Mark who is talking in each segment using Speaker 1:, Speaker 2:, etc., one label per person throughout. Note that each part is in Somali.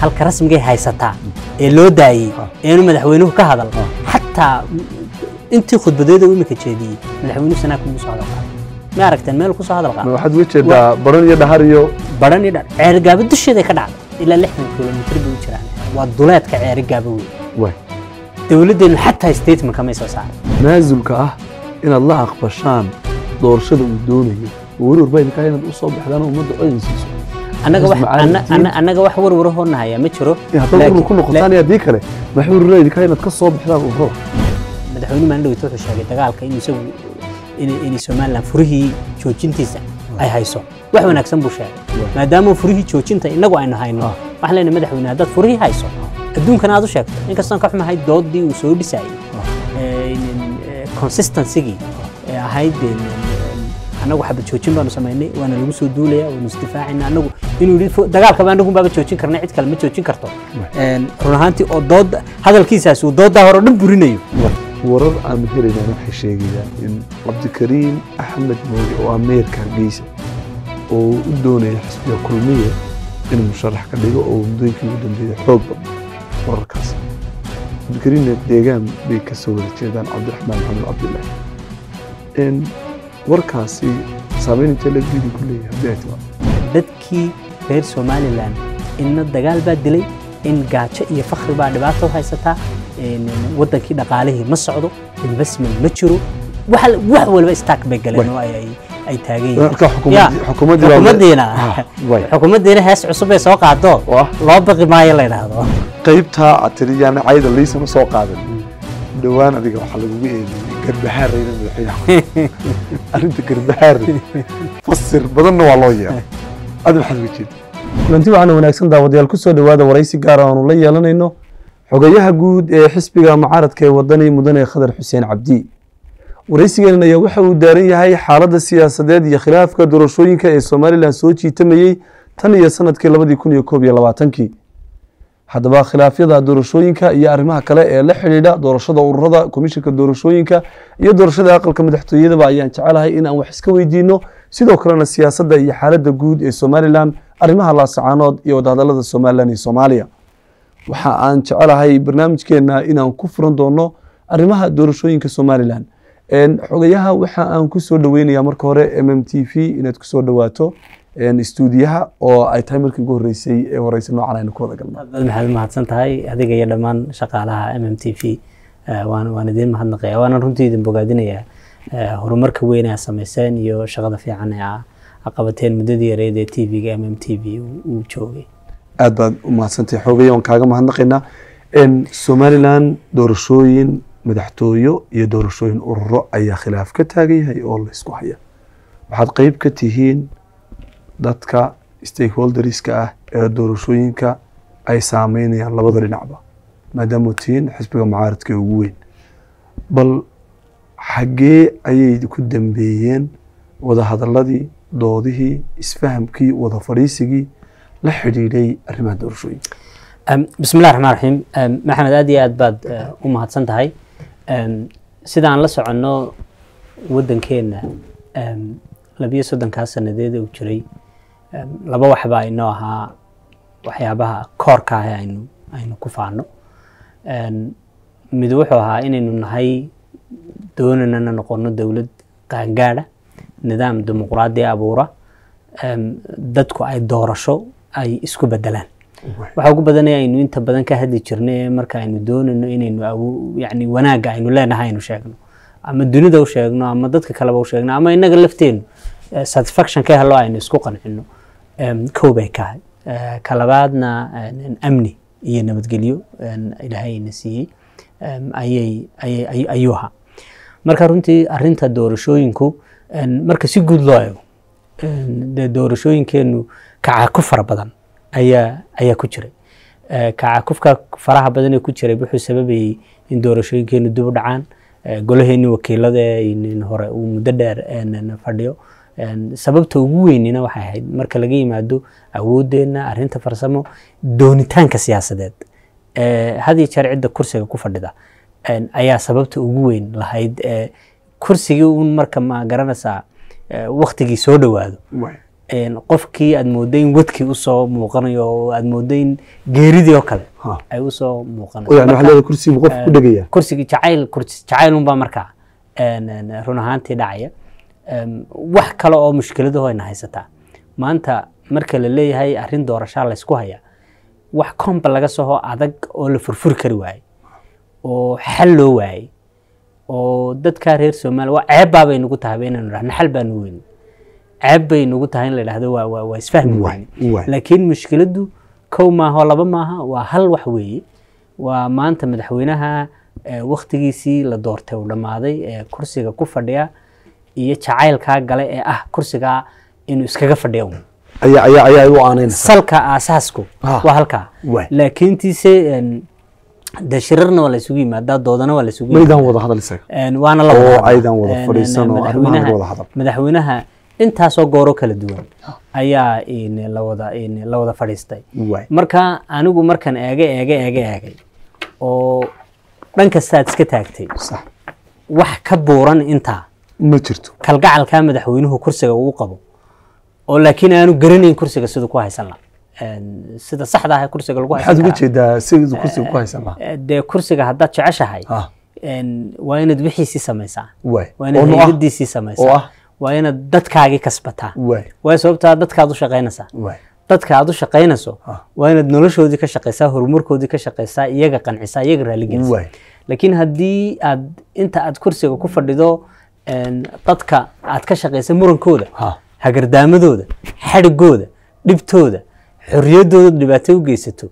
Speaker 1: halka rasmigay haysataa ee loo daayey eenu madaxweynuhu ka hadal xataa intii khudbadeeda uu imika jeediyey madaxweynuhu sanaa kumuu soo hadal qaaday ma aragteen meel kusoo hadal qaaday waxaad uga jeedaa baran iyo dhahar iyo baran iyo dhahar ceergaabo dusheeday ka dhacday ilaa lixdan kilomitir bay u jiraan waa duleedka ceergaabo weyn dowladdeennu xataa statement kamay soo saaray
Speaker 2: naasulka ah inaad la aqbashaan doorashada uu doonayo warwar baa idinkaa inaad u soo baxdaan ummadda codaysiiso anaga wax anaga
Speaker 1: wax warwar hoonaaya
Speaker 2: ma jiro laakiin ku noqotaan yaa dii kale maxay warwar idin kale inaad ka soo bixdaan u roob
Speaker 1: madaxweyne maan dhaweyta wuxuu sheegay dagaalka in isagu in in Soomaaliland furihii joojintiisa ay hayso wax wanaagsan buu sheegay maadaama furihii joojinta inagu aynu hayno wax leena madaxweyne dad furihii hayso adduunkana aad u sheegto inkastaan ka xumahay doodii uu soo dhisayay consistency-gii ahayd annagu xabad joojin baanu samaynay waana lagu soo duulaya waanu isdifaacayna annagu inuu yidhi dagaalkaba annagu joojin karnay cid kale ma joojin karto run ahaantii oo dood hadalkiisaas uu dooddaa hore oo dhan burinayo
Speaker 2: warar aan helaynaan waxay sheegayaan in cabdikariim axmed mooge oo ah meerka hargeysa oo u doonaya xisbiga kulmiye inuu musharax ka dhigo oo muddooyinkii ugu dambeeyey xoog badan wararkaas cabdikariimna deegaan bay ka wada jeedaan cabdiraxmaan maxamed cabdilaahi warkaasi saameyn
Speaker 1: intelebin ku leeyahay dadkii reer somalilan inna dagaal baa dilay in gaajo iyo fakri baa dhibaato u haysataa wadankii dhaqaalihii ma socdo investment ma jiro wax walba staak bay galeen oo ay taaganyihiinxukumaddiina ah, hees cusub ay soo qaado loo baqi
Speaker 2: maayo la idhaahdo qaybtaa atiriyaana cayda liisama soo qaadan mm. dhowaan adiga waxaa lagugu eediyay garbaxaarinta garbaxaarin fasir badanna waa loo yeeray adi maxaad uga jeeda kulanti waxaana wanaagsan daawadayaal kusoo soo dhowaada waraysi gaar aanu la yeelanayno xogayaha guud ee xisbiga mucaaradka ee wadani mudane khadar xuseen cabdi waraysigan ayaa waxa uu daaran yahay xaaladda siyaasadeed iyo khilaafka doorashooyinka ee somalilan soo jiitamayey tan iyo sanadkii labadii kun iyo koob iyo labaatankii haddaba khilaafyada doorashooyinka iyo arrimaha kale ee la xidhiidha doorashada ururada komishinka doorashooyinka iyo doorashada aqalka madaxtooyadaba ayaan jecelahay in aan wax iska weydiino sidoo kalena siyaasadda iyo xaaladda guud ee somalilan arrimaha laasacaanood iyo wadahadalada somalilan iyo soomaaliya waxa aan jecelahay barnaamijkeenna inaan ku furan doono arrimaha doorashooyinka somalilan xogayaha waxa aan ku soo dhaweynaya marka hore m m t v inaad ku soo dhowaato stuudiyaha oo ay tahay markii ugu horeysay ee horeysa noocan aynu ku wada
Speaker 1: galno aad maxaad mahadsan tahay adiga iyo dhammaan shaqaalaha m m t v eh, waan waan idiin mahadnaqaya waana runtii idin bogaadinayaa eh, horumarka weyn aa sameyseen iyo shaqada fiican ee a qabateen muddadii yareed ee t v-ga m m t v uu joogay
Speaker 2: aad baad u mahadsantahay xoogaya waan kaaga mahadnaqaynaa somalilan doorashooyin madaxtooyo iyo doorashooyin ururo ayaa khilaaf ka taagan yahay oo laysku haya waxaad qeyb ka tihiin dadka stakeholderska ah ee doorashooyinka ay saameynayaan labada dhinacba maadaama tihiin xisbiga mucaaradka ee ugu weyn bal xaggee ayay ku dambeeyeen wadahadaladii doodihii isfahamkii wada fadhiisigii la xidhiidhay arrimaha doorashooyinka bismillahi
Speaker 1: raxmaan raxiim maxamed aad iyo aad baad e, u mahadsan tahay sidaan la soconno waddankeenna labiyo soddonkaa sannadeed u jiray laba waxba inoo ahaa waxyaabaha koorka ahe aynu aynu ku faano mid wuxuu ahaa inaynu nahay doonanana noqono dowlad qaangaada nidaam dimuqraadi abuura dadku ay doorasho ay isku bedelaan waxaa ugu badanaya aynu inta badan ka hadli jirnay ee marka aynu doonano inaynu yani wanaagga aynu leenahay aynu sheegno ama dunida u sheegno ama dadka kaleba u sheegno ama innaga lafteenu eh, satisfaction ka helo aynu isku qancino koobay kahay eh, kalabaadna eh, amni iyo nabadgelyo ilaahayna siiyey ayuu ahaa marka runtii arinta doorashooyinku marka si guud loo ego dee doorashooyinkeenu kacakuf fara badan ayaa ku jiray eh, kacakufka faraha badan ee ku jiray wuxuu sababayey in doorashooyinkeenu dib u dhacaan golaheenni wakiilada hore uu muddo dheer fadhiyo sababta ugu weynina waxay ahayd marka laga yimaado awoodeenna arinta farsamo doonitaanka siyaasadeed had iyo jeer cidda kursiga ku fadhida ayaa sababta ugu weyn lahayd kursigii un marka ma garanaysaa waqtigii soo dhowaado qofkii aad moodo in wadkii usoo muuqanayo aad moodo in geeridii oo kale ay usoo muuqanaysokursigii jacayl jacaylunbaa markaa run ahaantii dhacaya wax kale oo mushkiladahona haysataa maanta marka la leeyahay arin doorashaa laysku haya wax comba laga soho adag oo la furfuri kari waayey oo xal loo waayey oo dadkaa reer somaliya waa ceebbaabay nagu tahayba inaynu dhah naxal baanu weynin ceeb bay nagu tahay in la dhahdo waa isfahmi weyne laakiin mushkiladdu kow maaha laba maaha waa hal wax weeye waa maanta madaxweynaha eh, waktigiisii la doortay uu dhammaaday ee eh, kursiga ku fadhiya iyo jacaylkaa gale ee ah kursiga inuu iskaga fadhiyo salka aasaasku ah. waa halkaa laakiintiise de shirarna waa laysugu yimaadaa doodana waa laysugu waana madaxweynaha intaasoo gooro kala duwan ah. ayaa la wada fadhiistay marka anigu markan eega eega eega eegay oo dhan kastaad iska taagtay wax ka buuran intaa ma jirto kalgacalka madaxweynuhu kursiga uu qabo oo laakiin aanu garanayn kursiga siduu ku haysan laha sida saxda ah kursiga lagu haysan uga
Speaker 2: jeedaa sida kursiga ku haysan laha
Speaker 1: dee kursiga haddaad jeceshahay ah. waa inaad wixiisii samaysaa waa inaad ah. hayadiisii samaysaa ah. waa inaad dadkaagii kasbataa waayo sababtaa dadkaad u shaqaynaysaa dadka aad u shaqaynayso waa inaad noloshoodii ka shaqaysaa horumarkoodii ka shaqaysaa iyaga qancisaa iyaga raaligelisaa laakiin haddii aad inta aad kursiga ku fadhido dadka aad ka shaqaysa murankooda hagardaamadooda xadhigooda dhibtooda xorriyadooda dhibaato u geysato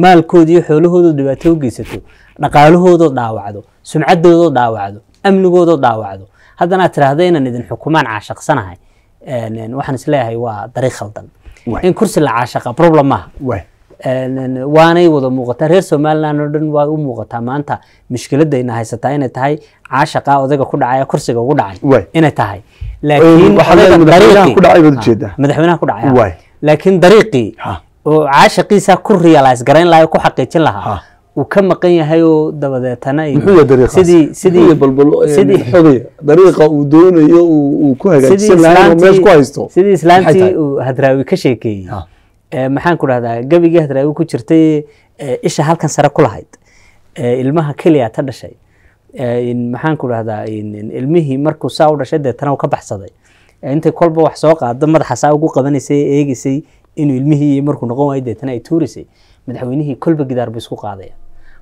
Speaker 1: maalkooda iyo xoolahooda dhibaato u geysato dhaqaalahoodoo dhaawacdo sumcadoodoo dhaawacdo amnigoodoo dhaawacdo haddana aad tiraahda inaan idin xukumaan caashaqsanahay waxaan isleeyahay waa dariiq khaldan in kursi la caashaqa problem maaha waanay wada muuqataa reer somalilan oo dhan waa u muuqataa maanta mushkiladayna haysataa inay tahay caashaqa odayga ku dhacaya kursiga ugu dhacay inay tahay madaxweynaha ku dhacay laakiin dariiqii oo caashaqiisa ku realize garayn lahaa ku xaqiijin lahaa uu ka maqan yahay oo dabadeetana dariiqa
Speaker 2: sidii islaamtii
Speaker 1: uu hadraawi ka sheekeeyey Eh, maxaan ku dhahdaa gebigii hadraawi ku jirtay eh, isha halkan sare ku lahayd eh, ilmaha keliya ta dhashay maxaan ku dhahdaa ilmihii markuu saa u dhashay deetana ka baxsaday intay kolba wax soo qaado madaxa saa ugu qabanaysay eegeysay inuu ilmihii markuu noqon waayo deetana ay tuurisay madaxweynihii kolba gidaar buu isku qaadaya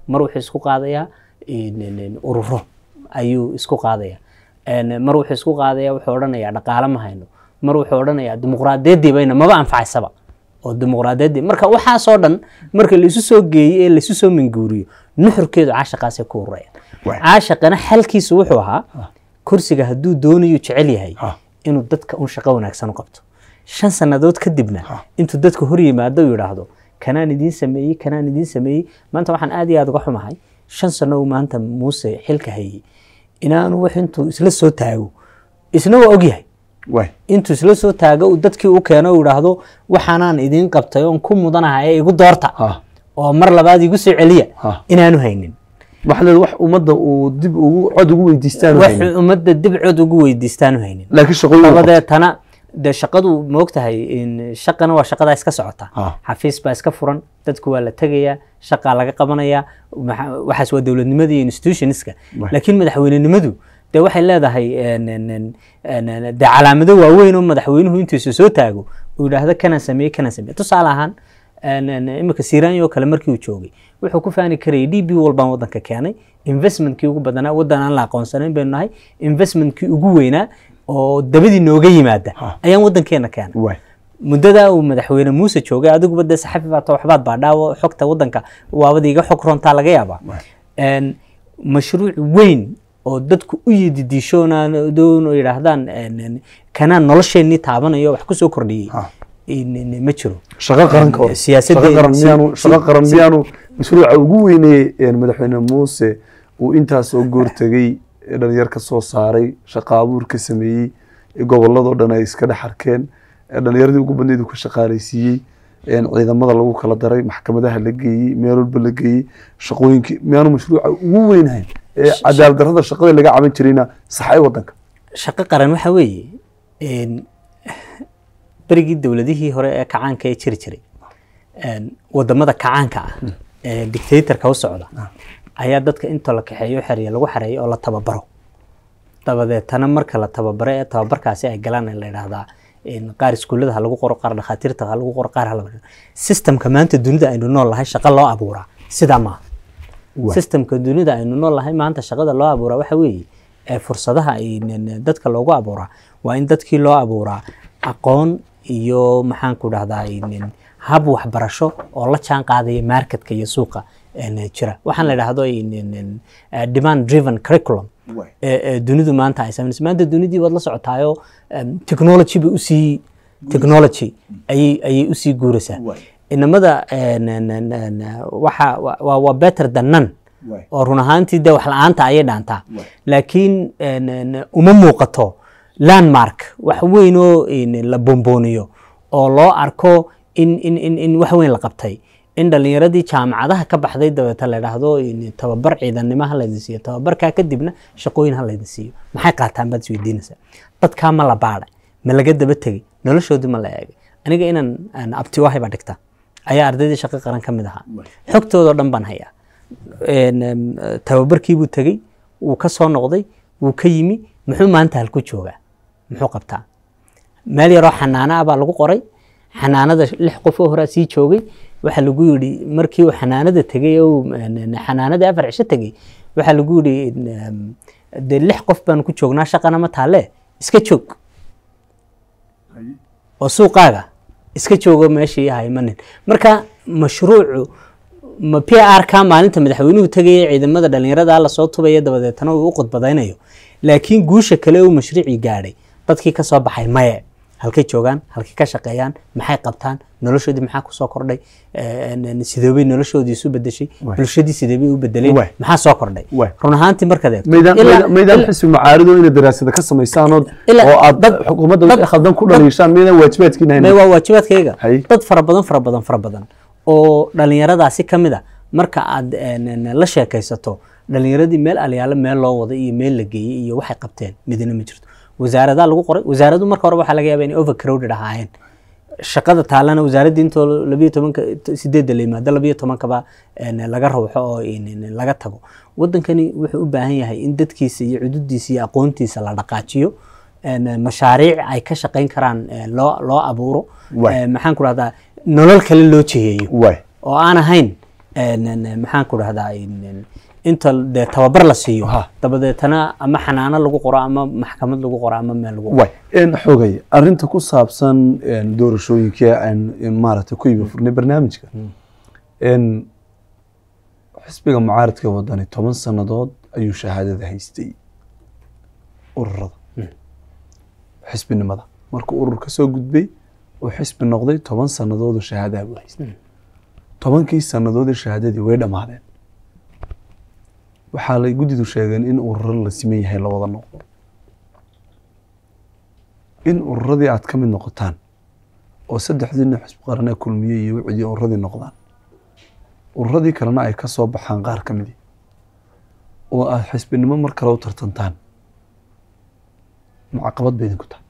Speaker 1: mar wuxuu isku qaadayaa ururo ayuu isku qaadaya mar wuxuu isku qaadaya wuxuu odhanayaa dhaqaale ma hayno mar wuxuu odhanayaa dimuqraadiyaddii bayna maba anfacaysaba oo dimuqraadiyaddii marka waxaasoo dhan marka laisu soo geeyey ee laisu soo minguuriyo nuxurkeedu caashaqaasay ku ururayaan caashaqana xalkiisu wuxuu ahaa ah. kursiga hadduu doonayu jecel yahay ah. inuu dadka un shaqo wanaagsan u qabto shan sannadood kadibna ah. intuu dadka hor yimaado u yidhaahdo kanaan idiin sameeyey kanaan idiin sameeyey maanta waxaan aad iyo aad uga xumahay shan sanno maanta muuse xilka hayey inaanu wax intuu isla soo taago isna waa ogyahay intuu isla soo taago uu dadkii u keeno u idhaahdo waxaanaan idiin qabtay oon ku mudanaha ee igu doorta ah. oo mar labaad igu soo celiya ah. inaanu haynin wax ummadda
Speaker 2: uu dib ugu cod ugu weydiistaan wax
Speaker 1: ummadda dib cod ugu weydiistaanu haynin laakiin dee shaqadu moogtahay shaqana waa shaqadaa iska socota ah. xafiis baa iska furan dadku waa la tegayaa shaqaa laga qabanayaa waxaas waa dowladnimadii institutionska laakiin madaxweynenimadu dee waxay leedahay eh, dee calaamado waaweyn oo madaxweynuhu intiisa soo taago uu yidhaahdo kanaan sameeye kanaan sameye tusaale ahaan eh, imika sirani oo kale markii uu joogay wuxuu ku faani karayay d b walbaan waddanka keenay investmentkii ugu badanaa waddan aan la aqoonsanayn baynu nahay investmentkii ugu weynaa oo dabadii nooga yimaada ayaan waddankeena keenay muddadaa uu madaxweyne muuse joogay adiguba dee saxafi waxbaad baa dhaawo xogta waddanka waabada xog rontaa laga yaabaa mashruuc weyn oo dadku u yididiishoodoon oo yidhaahdaan kanaa nolosheenii taabanayo wax kusoo kordhiyey ah. ma jiro
Speaker 2: shaqo qaran miyaanu mashruuca ugu weyneeye madaxweyne muuse uu intaa soo goortegey dhalinyar ka soo saaray shaqa ka sameeyey goboladoo dhan ay iska dhex arkeen dhalinyaradii ugu badneyd uu ka shaqaalaysiiyey ciidamada lagu kala daray maxkamadaha la geeyey meel walba la geeyey shaqooyinkii miyaanu mashruuca ugu weynahayn cadaaldarada shaqada laga caban jirayna saxay wadanka
Speaker 1: shaqo qaran waxa weeye berigii dowladihii hore ee kacaanka ee jiri jiray wadamada kacaanka ah hmm. ee dictatorka u socda ah. ayaa dadka inta la kaxeeyo xeriya lagu xareeyo oo la tababaro dabadeetana marka la tababaro ee tababarkaasi ay galaan la yidhaahdaa qaar iskuullada ha lagu qoro qaar dhakhaatiirta ha lagu qoro qaar ha la sistemka maanta dunida aynu nool lahay shaqo loo abuuraa sidaa maaha sistamka dunida aynu noolahay maanta shaqada loo abuuraa waxa weeye fursadaha dadka loogu abuuraa waa in dadkii loo abuuraa aqoon iyo maxaan ku dhahdaa hab waxbarasho oo la jaan qaadaya marketka iyo suuqa jira waxaan la idhaahdo eh, demand driven curriculum dunidu maanta ay samaynays maanta dunidii waad la socotaayo technology bay usii technology mm. ayay usii guuraysaa inamada eh, waa better than none oo run ahaantii dee wax la-aanta ayay dhaantaa laakiin eh, uma muuqato landmark wax weyn oo la bombooniyo oo loo arko in wax weyn la qabtay in dhalinyaradii jaamacadaha ka baxday dabeeta ladhaahdo tababar ciidanimo halaydin siiyo tababarkaa kadibna shaqooyin halaydin siiyo maxay qaataan baad isweydiinaysa dadkaa ma la baadhay ma laga daba tegey noloshoodii ma la eegay aniga inaan abti baa dhigta ayaa ardaydii shaqo qaran ka mid ahaa xogtoodao dhan baan hayaa tababarkiibuu tegey wuu ka soo noqday wuu ka yimi muxuu maanta halku joogaa muxuu qabtaa meel yaroo xanaana ah baa lagu qoray xanaanada lix qof oo horaa sii joogay waxaa lagu yidhi markii uu xanaanada tegey oo afar cisho tegey waxaa lagu yidhi dee lix qof baanu ku joognaa shaqana ma taalle iska joog oo suuqaaga iska joogo meeshii haymanin marka mashruucu ma p r ka maalinta madaxweynuhu tegaya ciidamada dhalinyarada lasoo tubaya dabadeetana uu u qudbadaynayo laakiin guusha kale uu mashruucii gaadhay dadkii kasoo baxay maye halkay joogaan halkay ka shaqeeyaan maxay qabtaan noloshoodii maxaa kusoo kordhay sidoobay noloshoodii isu bedeshay bulshadii sidoobay u bedelay maxaa soo kordhay run ahaantii
Speaker 2: markaad eegmaydaan xisbi macaarido inaad daraasada ka samaysaanood oo aad xukuumadda khaldan ku dhaliishaan maydaan waajibaadkiina waa waajibaadkayga dad fara badan fara badan fara badan
Speaker 1: oo dhallinyaradaasi ka mid a marka aad la sheekaysato dhalinyaradii meel alyaalo meel loo waday iyo meel la geeyey iyo waxay qabteen midina ma jirto wasaaradaa lagu qoray wasaaradu marka hore waxaa laga yaaba inay overcrowded ahaayeen shaqada taalana wasaaraddii intoo labiyo tobanka sideedda la yimaado labiyo tobankaba laga rawxo oo laga tago waddankani wuxuu u baahan yahay in dadkiisa iyo cududiisa iyo aqoontiisa la dhaqaajiyo mashaariic ay ka shaqayn karaan loo loo abuuro maxaan ku rahdaa nolol kale loo jeeyeeyo oo aan ahayn maxaan ku rahdaa inta dee tababar la siiyo dabadeetana ama xanaano lagu qoro ama maxkamad lagu qoro ama meel lagu
Speaker 2: xogay arinta ku saabsan doorashooyinkii aan maaragtay ku ibi barnaamijka hmm. xisbiga mucaaradka wadani toban sannadood ayuu shahaadada haystay ururada hmm. xisbinimada markuu urur kasoo gudbay uu xisbi noqday toban sannadoodoo shahaadaha buu haystay hmm. tobankii sannadoodee shahaadadii way dhammaadeen waxaa la guddidu sheegeen in ururo la siman yahay labada nooc in ururadii aada ka mid noqotaan oo saddexdii nin xusbu qaranaa kulmiye iyo wicdii ururadii noqdaan ururadii kalena ay ka soo baxaan qaar ka midii ah, oo aada xisbinimo mar kale u tartantaan mucaqabad bay idinku tahay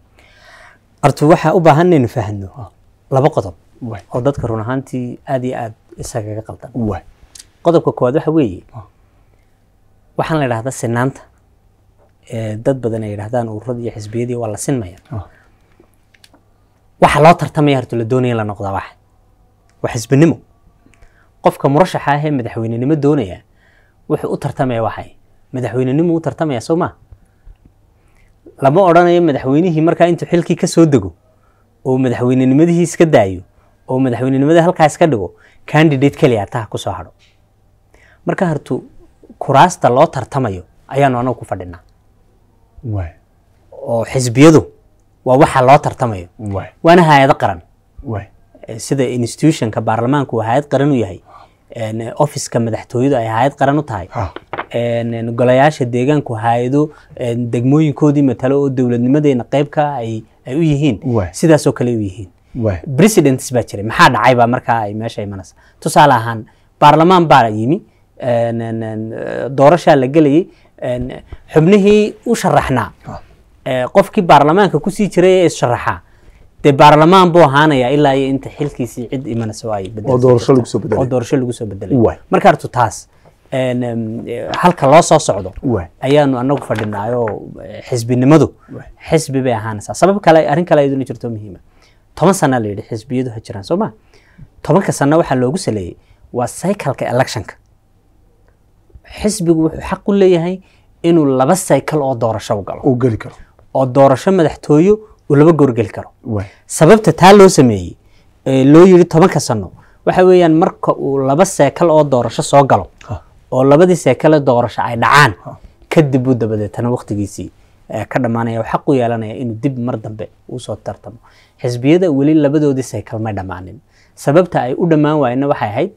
Speaker 1: artu waxaa u baahan inaynu faahno laba qodob oo dadka run ahaantii aada iyo aada isagaga qaldan qodobka koowaad waxa weeye waxaan la idhahdaa sinaanta dad badan ay yidhahdaan ururada iyo xisbiyadii waa la sinmaya oh. waxa loo tartamaya horto la doonaya la noqdaa waxa waa xisbinimo qofka murashaxa ah madaxweynenimo doonaya wuxuu u tartamaya waxay madaxweynenimo u tartamaya soo maa lama odrhanayo madaxweynihii markaa intuu xilkii ka soo dego oo madaxweynenimadihi iska daayo oo madaxweynenimada halkaa iska dhigo candidate keliya taha ku soo hadho marka horto kuraasta loo tartamayo ayaanu anagu ku fadhinaa oo xisbiyadu waa waxa loo tartamayo waana hay-ado qaran eh, sida institutionka baarlamaanku hay-ad qaran u yahay eh, officeka madaxtooyadu ay hay-ad qaran u tahay golayaasha deegaanku hay-ado degmooyinkoodii matalo oo dowladnimadeena qeybka ay u yihiin sidaasoo kale u yihiin presidents baa jiray maxaa dhacay baa markaa ay meesha imanaysa tusaale ahaan baarlamaan baa yimi Eh, doorashaa la gelayay xubnihii u sharaxnaa ah. eh, qofkii baarlamaanka kusii jiray ee issharaxaa dee baarlamaan buu ahaanayaa ilaa iyo inta xilkiisii cid imanayso ay oo doorasho lagu soo bedelay marka artu taas halka loo soo socdo ayaanu anagu fadhinaayoo eh, xisbinimadu xisbi bay ahaanaysaa sabab kale arrin kale ayaduna jirto muhiima toban sana la yidhi xisbiyadu ha jiraan soo ma tobanka sana waxaa loogu saleeyey waa cycleka electionka xisbigu wuxuu xaq u leeyahay inuu laba saykal oo doorasho galo oo doorasho madaxtooyo uu laba goorgeli karo sababta taa loo sameeyey loo yiri tobanka sano waxa weeyaan marka uu laba saykal oo doorasho soo galo oo labadii saykale doorasho ay dhacaan kadib uu dabadeetana wakhtigiisii ka dhammaanaya oo xaq u yeelanaya inuu dib mar dambe usoo tartamo xisbiyada weli labadoodii saykal may dhammaanin sababta ay u dhammaan waayena waxay ahayd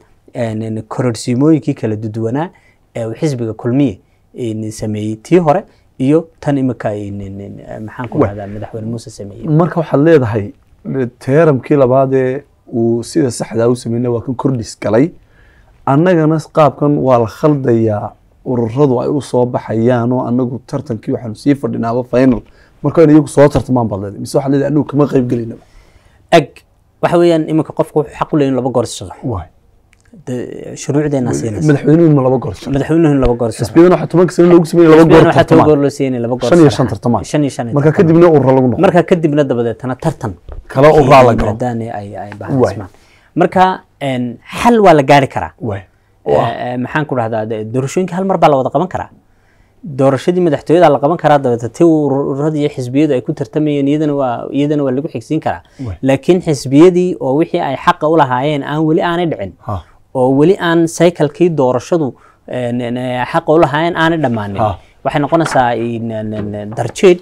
Speaker 1: kororsiimooyinkii kala duduwanaa ee xisbiga kulmiye sameeyey tii hore iyo tan imika maxaan ku dhahdaa madaxweyne muuse sameeyey marka
Speaker 2: waxaad leedahay teeramkii labaadee uu sida saxdaa u sameynay waa kan kordhis galay annagana qaabkan waa la khaldayaa ururadu ay u soo baxayaan oo anagu tartankii waxaanu sii fadhinaaba final marka iyagu soo tartamaan baad leedahay mise waxaad leedahay anagu kama qayb gelinaba ag waxa weeyaan imika qofku wuxuu xaq u leeyin laba goor shaqo shuruucdeena siinaysa madaxweynuhu ma laba goor madaxweynuhu
Speaker 1: laba kadibna urra kadibna dabadeetana tartan marka xal waa la gaari karaa maxaan ku dhahdaa doorashooyinka hal mar baa la wada qaban karaa doorashadii madaxtooyada la qaban karaa dabeete ti ururada iyo xisbiyadu ay ku tartamayeen iyadana waa lagu xigsiin karaa laakiin xisbiyadii oo wixii ay xaqa u lahaayeen aan weli aanay dhicin oo weli aan cycalkii doorashadu eh, xaq u lahayn aanay dhammaanin waxay noqonaysaa darjeed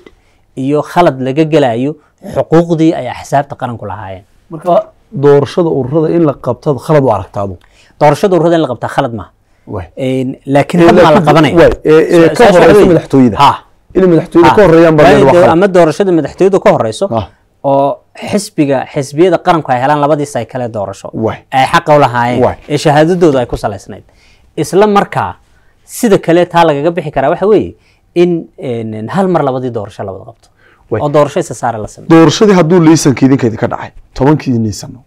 Speaker 1: iyo khalad laga gelayo xuquuqdii ay axsaabta qaranku lahaayeen
Speaker 2: marka doorashada ururada in la qabtad khalad u aragtaadu
Speaker 1: doorashada ururada in la qabtaa khalad ma eh, laakiin hadda maa la qabanaya eh, ka horeysa ama doorashada madaxtooyada ka horeyso oo xisbiga xisbiyada qaranku ay helaan labadii saykale doorasho ay xaqa u lahaayeen ee shahaadadooda ay ku salaysnayd isla markaa sida kale taa lagaga bixi karaa waxa weeye in hal mar labadii doorasho labada qabto oo doorasho isa saare la sameeyo
Speaker 2: doorashadii hadduu liisanka idinka idinka dhacay tobankii niisano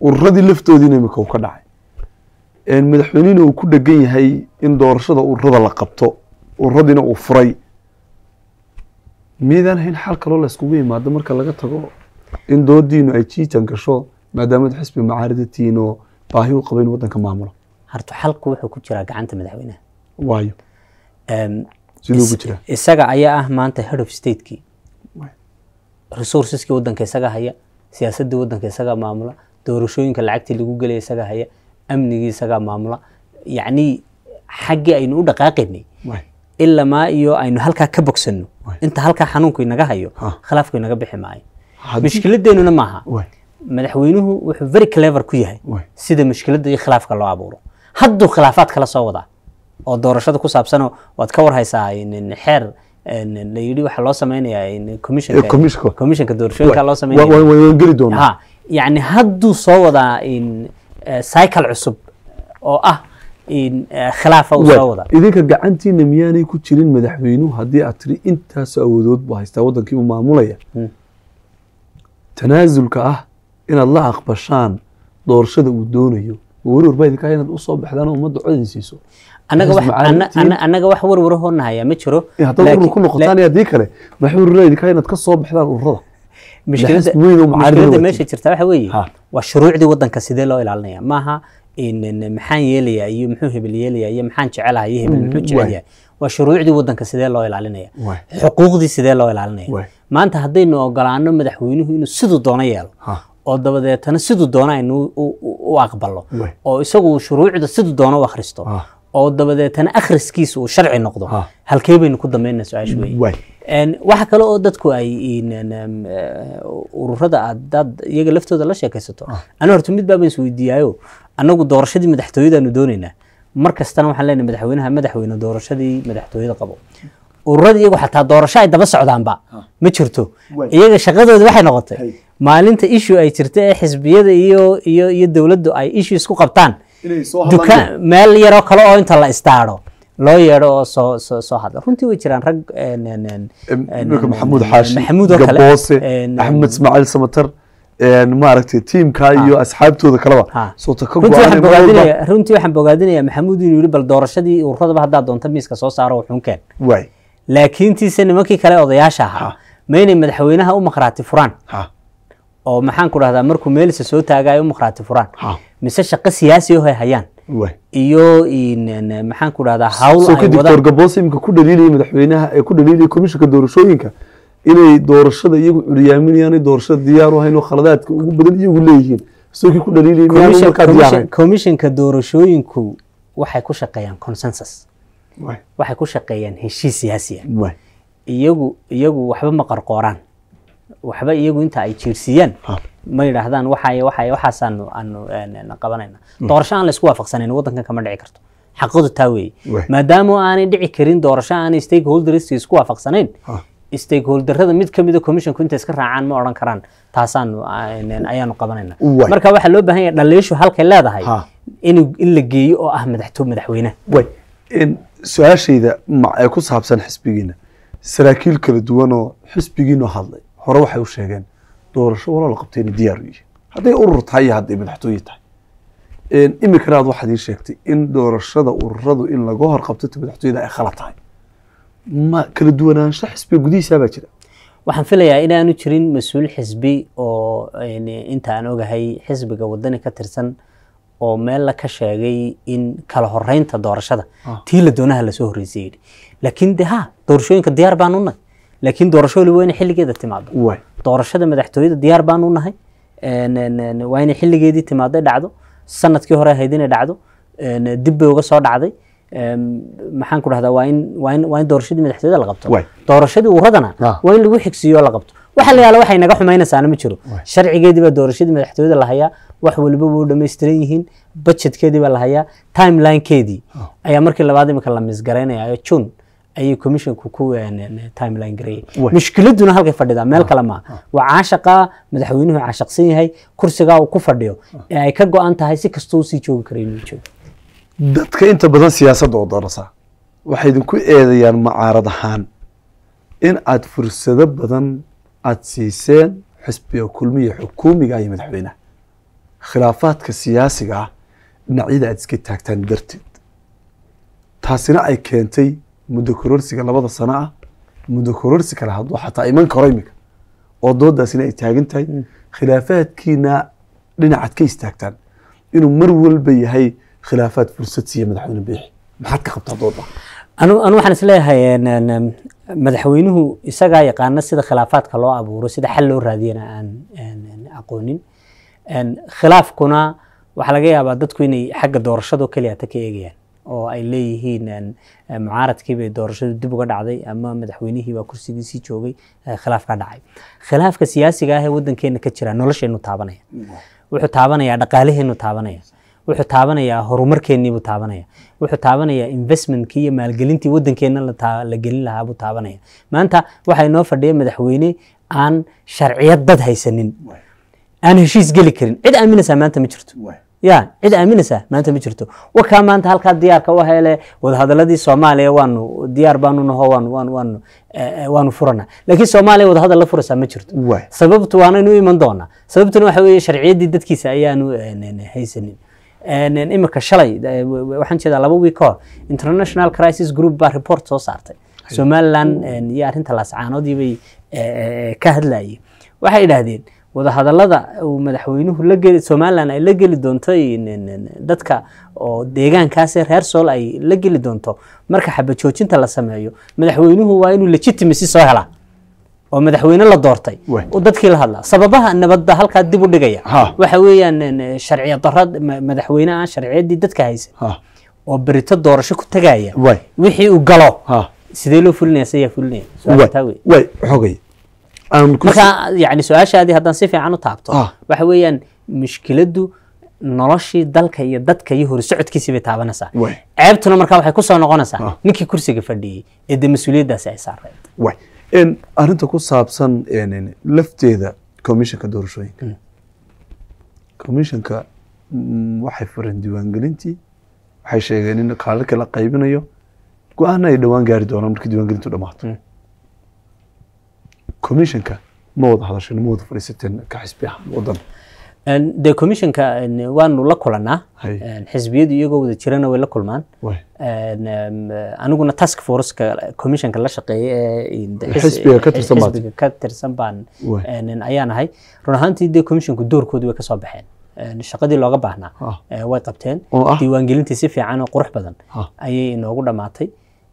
Speaker 2: ururadii laftoodiina imika uu ka dhacay madaxweynihina uu ku dhegan yahay in doorashada ururada la qabto ururadiina uu furay miidaan hayn xal kaloo layskugu yimaado marka laga tago in doodiinu ay jiijan gasho maadaamad xisbi macaaradatiin baahi u qaba in wadanka maamulo horta xalku wuxuu ku jiraa gacanta madaxweynaha waayo
Speaker 1: siduu ku jiraa isaga ayaa ah maanta head of statekii resourceskii wadanka isaga haya siyaasaddii wadanka isaga maamula doorashooyinka lacagtii lagu gelaya isaga haya amnigii isagaa maamula yacni xaggii aynu u dhaqaaqaynay ilamaa iyo aynu halkaa ka bogsano inta halkaa xanuunku inaga hayo ah. khilaafku inaga bixi maayo mushkiladeenuna maaha madaxweynuhu wuxuu very clever ku yahay sida mushkiladda iyo khilaafka loo abuuro hadduu khilaafaad kala soo wadaa oo doorashada ku saabsanoo waad ka warhaysaa xeer la yidhi loo samaynayaa eh, commissionka doorashooyinka loo sameynawangeli yacni hadduu soo wadaa eh, cycle cusub oo ah Eh,
Speaker 2: idinka gacantiina miyaanay ku jirin madaxweynuhu haddii aad tiri intaas awoodood buu haystaa waddankii u maamulaya hmm. tanaasulka ah inaad la aqbashaan doorashada uu doonayo warwar baa idinka inaad usoo baxdaan oo ummadda codaysiiso annaga wax warwarahoona haya ma jiro eh, haddaad urur ku noqotaan haddii kale maxay idinka inaad ka baxdaan ururada mushkilada
Speaker 1: meesha jirta waxa weeye waa shuruucdii waddanka sidee loo ilaalinaya maaha maxaan yeelaya iyo muxuu hebel yeelaya iyo maxaan jecelaha iyo hebel muxuu mm, jecelyahay waa shuruucdii waddanka sidee loo ilaalinaya xuquuqdii sidee loo ilaalinaya maanta haddaynu ogolaano madaxweynuhu inuu siduu doono yeelo oo dabadeetana siduu doono aynu u aqbalno oo isagu shuruucda siduu doono u akhristo oo dabadeetana akhriskiisa uu sharci noqdo halkee baynu ku dambaynaa su-aasha weye mm, waxa kale oo dadku ay e, ururada aad dad iyaga laftooda la sheekaysato anu horta mid baaban is anagu doorashadii madaxtooyadaanu dooneynaa mar kastana waxaan leenahay madaxweynaha madaxweyne doorashadii madaxtooyada qabo ururadii iyagu xataa doorasho ay daba socdaanba ah. ma jirto iyaga shaqadooda waxay noqotay maalinta isshu ay jirta ee xisbiyada iyo iyo iyo dowladdu ay ishu isku qabtaan dukaan meel yaroo kale oo inta la istaadho loo yeedho oo soo soo soo hadla runtii way jiraan rag
Speaker 2: maxamuud xaashi maxamuud oo kale axmed ismaaciil samatar maaragtay tiimka iyo asxaabtooda kaleba
Speaker 1: runtii waxaan bogaadinayaa maxamuud inuu yidhi bal doorashadii uu haddaa doonta miiska soo saaro wuxuun keen laakiin nimankii kale odayaasha ahaa maynay madaxweynaha u makhraati furaan oo maxaan ku dhahdaa markuu meelisa soo taagaay u makhraati furaan mise shaqo siyaasi aho hayaan iyo maxaan ku dhahdaa hawl ay wadaan
Speaker 2: gaboos ku dhaliilaya madaxweynaha ee ku dhaliilaya komishanka doorashooyinka inay doorashada iyagu curyaaminayaan doorashada diyaar u hayn oo khaladaadka ugu badan iyagu leeyihiin isookii ku dhaliilayn
Speaker 1: doorashooyinku waxay ku shaqeeyaan consensus waxay ku shaqeeyaan heshiis siyaasiya ah. iyagu iyagu waxba ma qorqooraan waxba iyagu inta ay jeersiiyaan ma yidhaahdaan waxay waxaasaanu aanu eh, qabanayna hmm. doorasho aan la isku waafaqsanayn waddankan kama dhici karto xaqidu taa weeye maadaama aanay dhici karin doorasho aanay stakeholders isku waafaqsanayn stakehold mid ka mida ah commissionku intay iska raacaan ma odhan karaan taasaanu ah, ayaanu qabanayna marka waxaa loo baahan yahay dhaliishu halkay leedahay in in la geeyo oo ah madaxto madaxweynaha
Speaker 2: way su-aashayda ee ku saabsan xisbigiina saraakiil kala duwan oo xisbigiinu hadlay hore waxay u sheegeen doorasho waloo la qabtay inay diyaar u yihiin hadday urur tahay iyo hadday madaxtooye tahay iminkana aad waxaad ii sheegtay in doorashada ururadu in laga hor qabto madaxtooyada ay khala tahay ma kala duwanaansho xisbiga gudihiisa baa jira waxaan filayaa inaanu jirin mas-uul xisbi
Speaker 1: oo inta aan ogahay xisbiga wadani ka tirsan oo meel la ka sheegay in kala horeynta doorashada ah. tii la doonaha lasoo horreysayey laakiin de ha doorashooyinka diyaar baan u nahay laakiin doorasho waliba waa inay xilligeeda timaado doorashada madaxtooyada diyaar baan nahay waa inay xilligeedii timaado dhacdo sanadkii hore ahayd inay dhacdo dib bay uga soo dhacday maxaan ku dhahdaa waa in waa in waa in doorashadii madaxtooyada la qabto doorashadii uradana waa in lagu xigsiiyo la qabto waxa la yaala waxay naga xumaynaysaana ma jiro sharcigeedii baa doorashadii madaxtooyada la hayaa wax waliba wuu dhammaystiran yihiin budgetkeedii baa la hayaa timelinekeedii ayaa markii labaad imika la misgaraynaya june ayay commissionku ku eh, timeline gareeyey mushkiladuna halkay fadhidaa meel kale maa waa caashaqa madaxweynuhu caashaqsan yahay kursigaa uu ku fadhiyo ee ay ka go-an tahay si kastoo usii joogi karayn
Speaker 2: uu joogo dadka inta badan siyaasadda oo darasa waxay idinku eedayaan macaarad ahaan in aada fursado badan aada siiseen xisbiga kulmiya xukuumiga iyo madaxweynaha khilaafaadka siyaasiga ah dhinacyada aad iska taagtaan darteed taasina ay keentay muddo kororsiga labada sano ah muddo kororsi kale hadduu xataa iman karo iminka oo doodaasina ay taagan tahay mm. khilaafaadkiina dhinacaad ka istaagtaan inuu mar walba yahay khilaafaad fursad siiya madaxweyne biixi maxaad ka qabtaa dooda anu waxaan isleeyahay
Speaker 1: madaxweynuhu isagaa yaqaana sida khilaafaadka loo abuuro sida xal loo raadiyana aan aqoonin khilaafkuna waxaa laga yaabaa dadku inay xagga doorashado keliyata ka eegayaan oo ay leeyihiin mucaaradkii bay doorashadu dib uga dhacday ama madaxweynihii baa kursigiisii joogay khilaaf ka dhacay khilaafka siyaasiga ah ee ka jira nolosheenu taabanaya wuxuu taabanaya dhaqaalaheenu taabanaya wuxuu taabanayaa horumarkeenniibuu taabanaya wuxuu taabanayaa investmentkii iyo maalgelintii waddankeenna la gelin lahaabuu taabanaya maanta waxaa inoo fadhiya madaxweyne aan sharciyad dad haysanin aan heshiis geli karin cid aaminaysaa maanta ma jirto ya cid aaminaysaa maanta ma jirto wakaa maanta halkaa diyaarka u hele wadahadaladii soomaaliya waanu diyaar baanu naho waanu waanu eh, laakiin soomaaliya wadahadal la furaysaa ma jirto sababtu waanaynu iman doonaa sababtuna waxa weeye sharciyaddii dadkiisa ayaanu eh, haysanin imika shalay waxaan jeedaa laba week kahor international crisis group baa report soo saartay somalilan iyo arrinta laascaanoodiibay ka hadlayay waxay idhaahdeen wadahadalada uu madaxweynuhu somalilan ay la geli doonto dadka oo deegaankaasi reer sool ay la geli doonto marka xabajoojinta la sameeyo madaxweynuhu waa inuu legitimacy soo helaa oo madaxweyne la doortay oo dadkii la hadlaa sababaha nabadda halkaa dib u dhigaya waxa weeyaan eh, eh, sharciya darrad madaxweyne aan sharciyadii dadka haysan oo berito doorasho ku tagaya wixii uu galo sidee loo fulinaya sayaa fulinaya
Speaker 2: marka
Speaker 1: yani su-aashaadii haddaan si fiican u taabto waxa weeyaan mushkiladdu noloshii dalka iyo dadka iyo horisocodkiisii bay taabanaysaa ceebtuna markaa waxay ku noqonaysaa ninkii kursiga fadhiyey ee mas-uuliyaddaasi ay saarreed
Speaker 2: arinta ku saabsan lafteeda commishanka doorashooyinka hmm. commishanka mm, waxay fureen diiwaangelintii waxay sheegeen in kaalalka la qaybinayo go-aana ay dhowaan gaari doonaan markii diiwangelintu dhamaato hmm. commishanka ma wada hadashen ma wada fadhiisateen
Speaker 1: ka xisbi wadan de commissionka waanu la kulanaa xisbiyadu iyagoo wada jirana way la kulmaan aniguna um, uh, task forceka commissionka la shaqeeya ee eh, xisbiga ka tirsan baan ayaan ahay run ahaantii dee commissionku doorkoodu way kasoo baxeen shaqadii looga baahnaa ah. eh, way qabteen oh, ah. diiwaangelintii si fiican oo qurux badan ah. ayay inoogu dhammaatay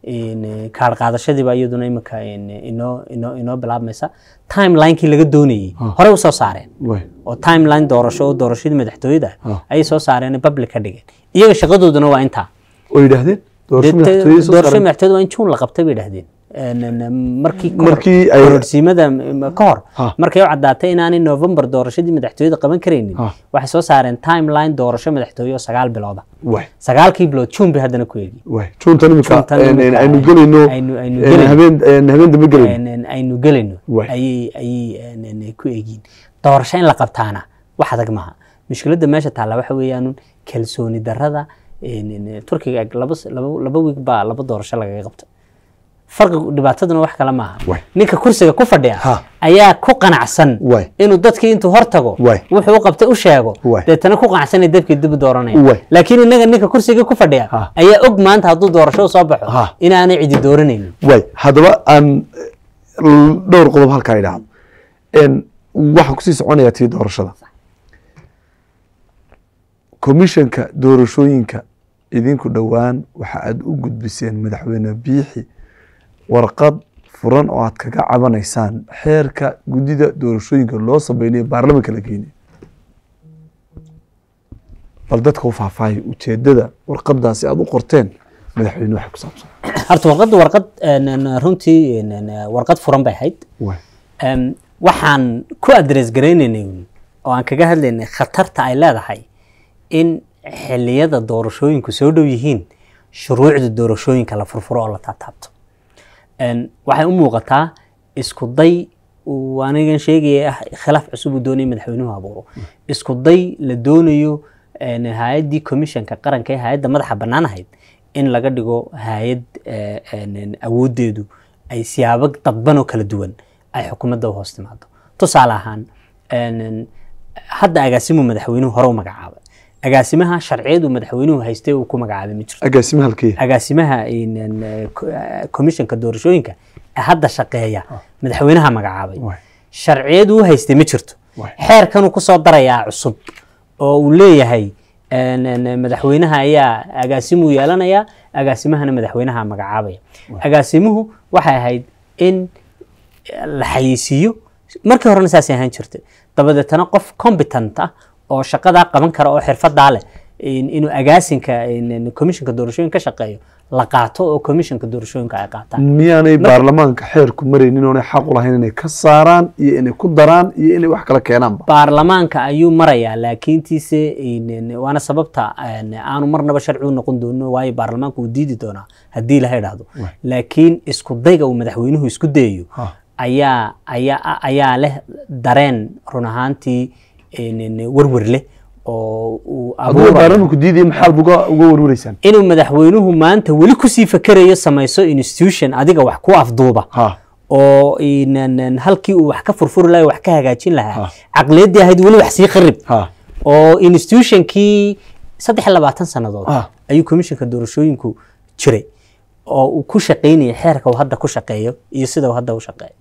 Speaker 1: Eh, kaar qaadashadiiba iyaduna iminka eh, inoo inoo inoo bilaabmaysa timelinekii laga doonayey ah. horey u soo saareen oo timeline doorasho oo doorashadii madaxtooyada ayay ah. soo saareen public ka dhigeen iyaga shaqadooduna waa intaa
Speaker 2: oo yidhaahdeen doorasho madaxtooyada
Speaker 1: waa in juun la qabta bay yidhaahdeen markii kororsiimada mm, ah. ka hor markay u caddaatay inaanay november doorashadii madaxtooyada qaban karaynin ah. waxay soo saareen timeline doorasho madaxtooye oo sagaal bilooda sagaalkii bilood juun bay haddana ku
Speaker 2: eegiyaynu
Speaker 1: gelayno ayay ku eegiin doorasho in la qabtaana wax adag maaha mushkiladda meesha taalla waxa weeyaan kalsooni darada turkiga laba wiig baa laba doorasho lagaga qabta farqigu dhibaataduna wax kale maaha ninka kursiga ku fadhiya ayaa ku qanacsan inuu dadkii intuu hortago tago wuxuu u qabtay u sheego deetana ku qanacsan dabkii dib dooranaya laakiin inaga ninka kursiga ku fadhiya ayaa og maanta hadduu doorasho soo baxo inaanay cidi dooranaynin
Speaker 2: haddaba aan eh, dhowr qodob halkaa idhaahdo waxaan kusii soconayaa tii doorashada komishanka doorashooyinka idinku dhowaan waxa aad u gudbiseen madaxweyne biixi warqad furan oo aada kaga cabanaysaan xeerka guddida doorashooyinka loo samaynayo baarlamanka la geenay bal dadka u faahfaahay ujeedada warqadaasi aada u qorteen madaxweyne waxay ku saabsan horta warqadda warqad
Speaker 1: runtii warqad furan bay ahayd waxaan ku adres garaynaynay oo aan kaga hadlaynay khatarta ay leedahay in xiliyada doorashooyinku soo dhow yihiin shuruucda doorashooyinka la furfuro oo la taataabto waxay u muuqataa isku day anigan sheegaya ah khilaaf cusub uu doonaya madaxweynuhu abuuro isku day la doonayo hay-addii commissionka qaranka ee hay-adda madaxa bannaan ahayd in laga dhigo hay-ad awooddeedu ay siyaabo dadban oo kala duwan ay xukuumadda u hoos timaado tusaale ahaan hadda agaasimu madaxweynuhu hore u magacaabay agaasimaha sharciyadu madaxweynuhu haystay uu ku magacaabay ma jirto
Speaker 2: agaasimaha halkii
Speaker 1: agaasimaha e, doorashooyinka hadda shaqeeya ah. madaxweynaha magacaabay sharciyadu u haystay ma jirto xeerkanuu kusoo darayaa cusub oo uu leeyahay e, madaxweynaha ayaa agaasimuu yeelanaya agaasimahana madaxweynaha magacaabaya agaasimuhu waxay ahayd in la xayeysiiyo markii horena saasay ahaan jirtay dabadeetana qof competent ah oo shaqadaa qaban kara oo xirfadaa leh inuu agaasinka komishinka doorashooyin ka shaqeeyo la qaato oo komishinka doorashooyinka ay qaataan
Speaker 2: miyaanay baarlamaanka xeerku maraynin oonay xaqu lahayn inay ka saaraan iyo inay ku daraan iyo inay wax kala keenaanba
Speaker 1: baarlamaanka ayuu marayaa laakiintiise waana sababta aanu marnaba sharci u noqon doono waayo baarlamaanka wuu diidi doonaa haddii laha idhaahdo laakiin isku dayga uu madaxweynuhu isku dayayo ah. ayaa ayaa ayaa leh dareen run ahaantii warwar leh inuu madaxweynuhu maanta weli kusii fakerayo samayso institution adiga wax
Speaker 2: ku afduuba
Speaker 1: oo halkii uu wax ka furfuri laha wax ka hagaajin lahaa caqliyaddii ahayd weli wax sii qarib oo institutionkii saddex labaatan sannadood ayuu commishinka doorashooyinku jiray oo uu ku shaqaynaya xeerka uu hadda ku shaqeeyo iyo sida uu hadda u shaqeeyo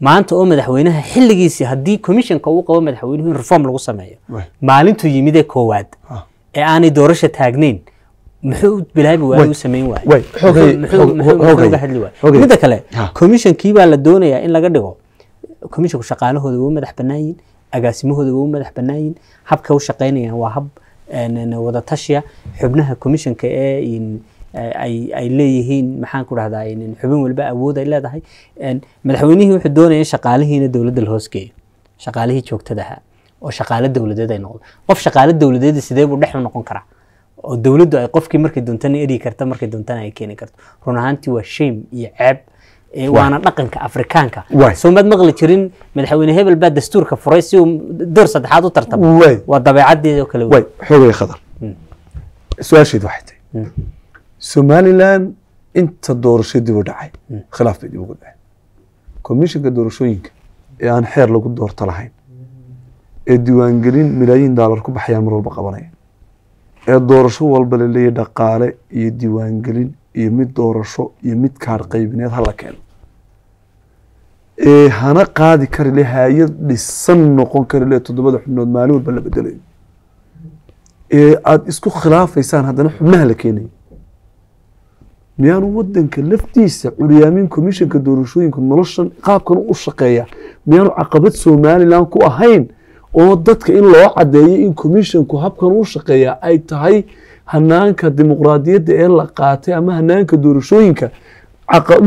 Speaker 1: maanta oo madaxweynaha xiligiisi haddii commissionka uu qabo madaxweynuhu in reform lagu sameeyo maalintuu yimidee koowaad ah. ee aanay doorasha taagnayn muxuu bilaabi waay u samayn waay midda kale ah. commissionkii baa la doonayaa in laga dhigo commissionku shaqaalahooda waa u madax bannaan yihin agaasimahooda waa u madax bannaan habkay u shaqaynayaan waa hab eh, wadatashiya xubnaha commissionka ee Eh, ay leeyihiin maxaan ku dhahdaa xubin walba awood ay leedahay madaxweynihii wuxuu doonaya shaqaalihiina dowladda la hoosgeeyo shaqaalihii joogtadaha oo shaqaale dowladeed ay noqdo qof shaqaale dowladeed sidee buu dhex u noqon karaa oo dowladdu ay qofkii markay doontana eri karta markay doontana ay keeni karto run ahaantii waa shame iyo ceeb waana dhaqanka afrikaanka soomaad maqli jirin madaxweyne hebel baa dastuurka furay si uu door saddexaad u tartamo waa dabeecadeeda kale wey
Speaker 2: xoogay khadar hmm. su-aasheed waxay tahay hmm somalilan inta doorasho dib u dhacay hmm. khilaaf bay dib ugu dhaceen komishinka doorashooyinka ee aan xeer lagu doorto lahayn ee diiwaangelin milaayiin daalar ku baxayaan mar walba qabanaya ee doorasho walba la dhaqaale iyo diwaangelin iyo mid doorasho iyo mid kaar qaybineed hala keeno ee hana qaadi kari le hay-ad dhisan noqon kari le toddobada xubnood maalin walba la bedelayo ee aada isku khilaafaysaan haddana xubnaha la keenayo miyaanu wadanka laftiisa curyaamin komishanka doorashooyinka noloshan qaabkan u shaqeeya miyaanu caqabad somalilan ku ahayn oo dadka in loo cadeeyo in komishanku habkan u shaqeeya ay tahay hanaanka dimuqraadiyadda ee la qaatay ama hanaanka doorashooyinka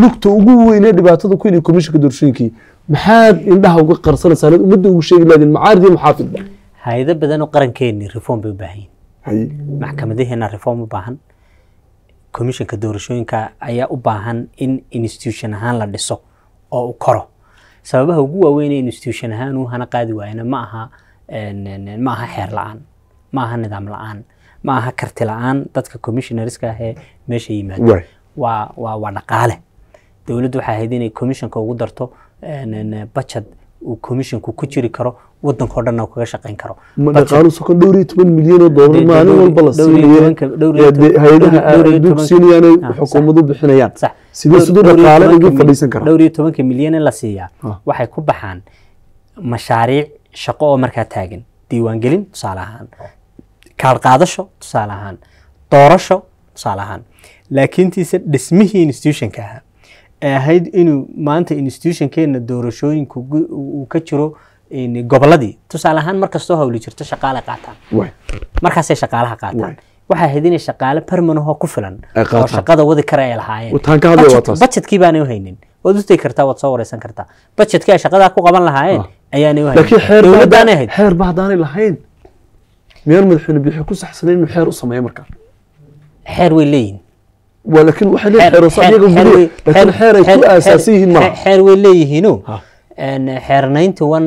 Speaker 2: lugta ugu weynee dhibaatada ku komishanka doorashooyinkii maxaad indhaha uga qarsanaysaa ummadda ugu sheegi lahdin macaaridi maxaafidba
Speaker 1: hayado badan oo qarankeeni reform bay u baahan yihin maxkamadeheena reform u baahan commissionka doorashooyinka ayaa u baahan in institution ahaan la dhiso oo u koro sababaha ugu waaweynee institution ahaan uu hana qaadi waayana ma aha ma aha xeer la-aan ma aha nidaam la-aan ma aha karti la-aan dadka commissionerska ahee meesha yimaado waa waa waa dhaqaale dowladdu waxay ahayd inay commissionka ugu darto bajad uu komishinku ku jiri karo wadanko o dhanna kaga shaqayn karo iyo tobanka milyan in la ah, ah, siiya ah. waxay ku baxaan mashaariic shaqo oo markaa taagan diiwaangelin tusaale ahaan kaalqaadasho tusaale ahaan doorasho tusaale ahaan laakiintiise dhismihii institutionka ahaa ee ahayd inuu maanta institutionkeena doorashooyinka uu ka jiro goboladii tusaale ahaan markastoo hawli jirto shaqaale qaataan markaasay shaqaalaha qaataan waxay ahayd inay shaqaale permanahoo ku filan oo shaqada wadi kara ay lahaayeen bajetkii baanay u haynin waad utegi kartaa waad soo wareysan kartaa bajetkii ay shaqadaa ku qaban lahaayeen ah. ayaanay u
Speaker 2: haynin lahayn miyaan madaxweyne biixi ku saxsanayn inuu xeer u sameeyo markaa xeer way leeyihin laakiin waxay leeyihiin laakiin xeer ay ku aasaasan yihiin malaha
Speaker 1: xeer way leeyihiino xeernaynta wan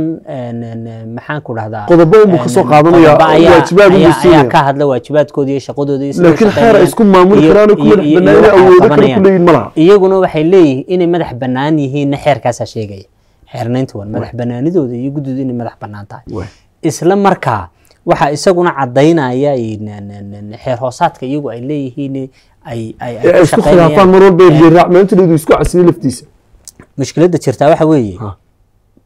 Speaker 1: maxaan ku dhahdaa qodobo inuu kasoo qaadanaya waajibaad ka hadla waajibaadkooda iyo shaqadooda laakiin xeer ay isku maamuli karaan ku madax banaanyihiin awoodo kale ku leeyihiin malaha iyaguna waxay leeyihiin inay madax bannaan yihiinna xeerkaasaa sheegaya xeernaynta wan madax bannaanidooda iyo guddooda inay madax bannaan tahay isla markaa waxaa isaguna caddaynaya xeer hoosaadka iyagu ay leeyihiin isku khilaafaan mar walba eryarac maantalidu isku casiyo laftiisa mushkiladda jirtaa waxa weeye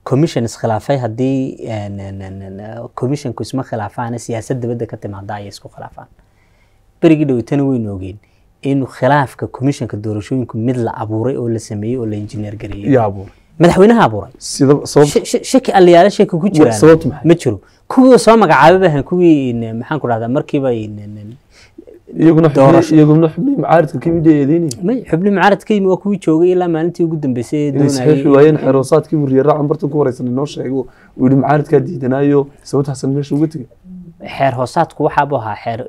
Speaker 1: commission iskhilaafay haddii commissionku isma khilaafaane siyaasad dibadda ka timaada ayay isku khilaafaan berigii dhowitana waynu ogeen inuu khilaafka commissionka doorashooyinku mid la abuuray oo la sameeyey oo la injineer gareeyey madaxweynaha abuuray shaki aliyaale shaki ku jiraan ma jiro kuwii soo magacaababahan kuwii maxaan ku dhahdaa markiiba iyaguna xubnihii macaaridka ka yimid eedeynaya may xubnihii macaaridka ka yimid waa kuwii joogay ilaa
Speaker 2: maalintii ugu dambeysay ee doonayay waayeen xeroosaadkii burriye raacan bartan ku wareysan inoo sheego uu yidhi macaaridkaa diidanaayo sababtaasan meesha uga tegay
Speaker 1: xeer hoosaadku waxaabu ahaa xeer